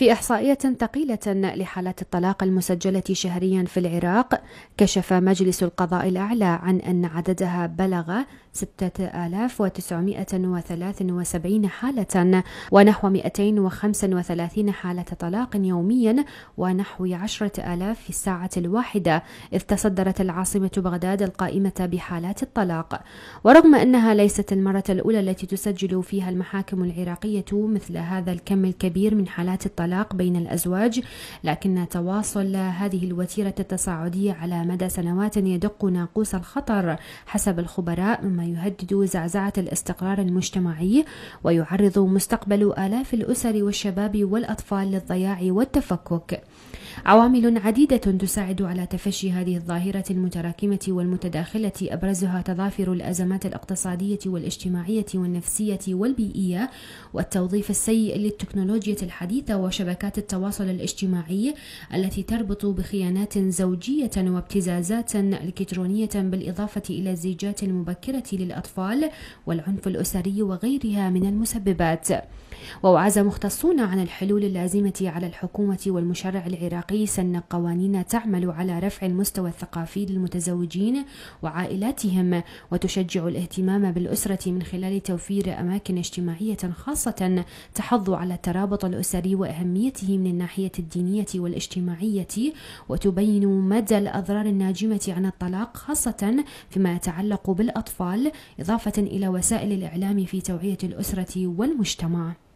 في إحصائية ثقيلة لحالات الطلاق المسجلة شهريا في العراق كشف مجلس القضاء الأعلى عن أن عددها بلغ 6973 حالة ونحو 235 حالة طلاق يوميا ونحو 10000 في الساعة الواحدة إذ تصدرت العاصمة بغداد القائمة بحالات الطلاق ورغم أنها ليست المرة الأولى التي تسجل فيها المحاكم العراقية مثل هذا الكم الكبير من حالات الطلاق الطلاق بين الأزواج لكن تواصل هذه الوتيرة التصاعدية على مدى سنوات يدق ناقوس الخطر حسب الخبراء مما يهدد زعزعة الاستقرار المجتمعي ويعرض مستقبل آلاف الأسر والشباب والأطفال للضياع والتفكك عوامل عديدة تساعد على تفشي هذه الظاهرة المتراكمة والمتداخلة أبرزها تضافر الأزمات الاقتصادية والاجتماعية والنفسية والبيئية والتوظيف السيء للتكنولوجيا الحديثة وش شبكات التواصل الاجتماعي التي تربط بخيانات زوجية وابتزازات إلكترونية بالإضافة إلى الزيجات المبكرة للأطفال والعنف الأسري وغيرها من المسببات ووعز مختصون عن الحلول اللازمة على الحكومة والمشرع العراقي سن قوانين تعمل على رفع المستوى الثقافي للمتزوجين وعائلاتهم وتشجع الاهتمام بالأسرة من خلال توفير أماكن اجتماعية خاصة تحض على الترابط الأسري وأهمية أهميته من الناحية الدينية والاجتماعية وتبين مدى الأضرار الناجمة عن الطلاق خاصة فيما يتعلق بالأطفال إضافة إلى وسائل الإعلام في توعية الأسرة والمجتمع